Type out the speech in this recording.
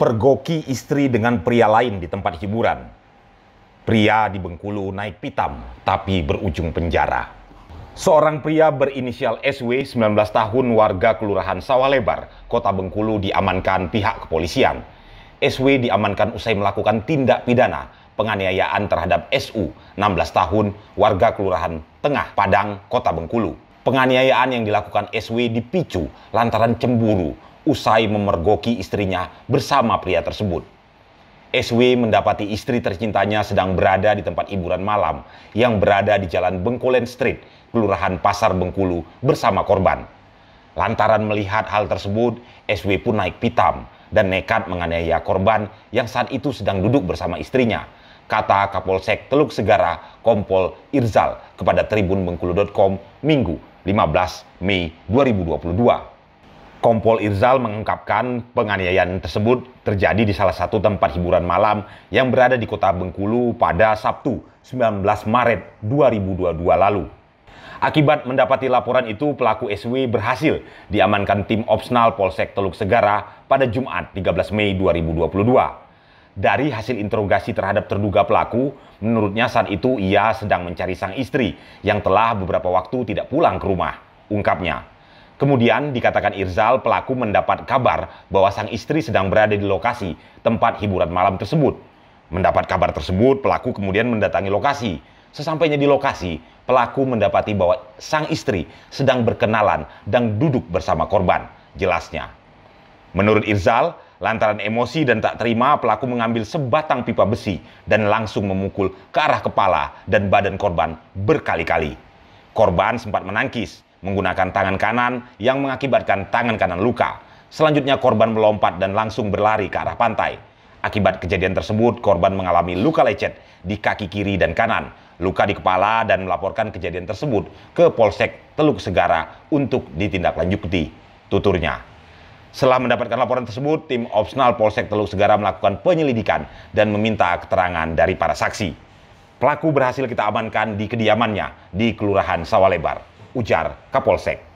pergoki istri dengan pria lain di tempat hiburan. Pria di Bengkulu naik pitam, tapi berujung penjara. Seorang pria berinisial SW, 19 tahun, warga Kelurahan Sawalebar, Kota Bengkulu diamankan pihak kepolisian. SW diamankan usai melakukan tindak pidana penganiayaan terhadap SU, 16 tahun, warga Kelurahan Tengah, Padang, Kota Bengkulu. Penganiayaan yang dilakukan SW dipicu lantaran cemburu usai memergoki istrinya bersama pria tersebut. SW mendapati istri tercintanya sedang berada di tempat hiburan malam yang berada di Jalan Bengkolen Street, Kelurahan Pasar Bengkulu bersama korban. Lantaran melihat hal tersebut, SW pun naik pitam dan nekat menganiaya korban yang saat itu sedang duduk bersama istrinya, kata Kapolsek Teluk Segara Kompol Irzal kepada Tribun Bengkulu.com Minggu 15 Mei 2022. Kompol Irzal mengungkapkan penganiayaan tersebut terjadi di salah satu tempat hiburan malam yang berada di kota Bengkulu pada Sabtu 19 Maret 2022 lalu. Akibat mendapati laporan itu, pelaku SW berhasil diamankan tim opsional Polsek Teluk Segara pada Jumat 13 Mei 2022. Dari hasil interogasi terhadap terduga pelaku, menurutnya saat itu ia sedang mencari sang istri yang telah beberapa waktu tidak pulang ke rumah, ungkapnya. Kemudian dikatakan Irzal pelaku mendapat kabar bahwa sang istri sedang berada di lokasi tempat hiburan malam tersebut. Mendapat kabar tersebut, pelaku kemudian mendatangi lokasi. Sesampainya di lokasi, pelaku mendapati bahwa sang istri sedang berkenalan dan duduk bersama korban, jelasnya. Menurut Irzal, lantaran emosi dan tak terima, pelaku mengambil sebatang pipa besi dan langsung memukul ke arah kepala dan badan korban berkali-kali. Korban sempat menangkis, menggunakan tangan kanan yang mengakibatkan tangan kanan luka. Selanjutnya korban melompat dan langsung berlari ke arah pantai. Akibat kejadian tersebut, korban mengalami luka lecet di kaki kiri dan kanan, luka di kepala dan melaporkan kejadian tersebut ke Polsek Teluk Segara untuk ditindaklanjuti, tuturnya. Setelah mendapatkan laporan tersebut, tim opsional Polsek Teluk Segara melakukan penyelidikan dan meminta keterangan dari para saksi. Pelaku berhasil kita amankan di kediamannya di Kelurahan Sawalebar ujar Kapolsek.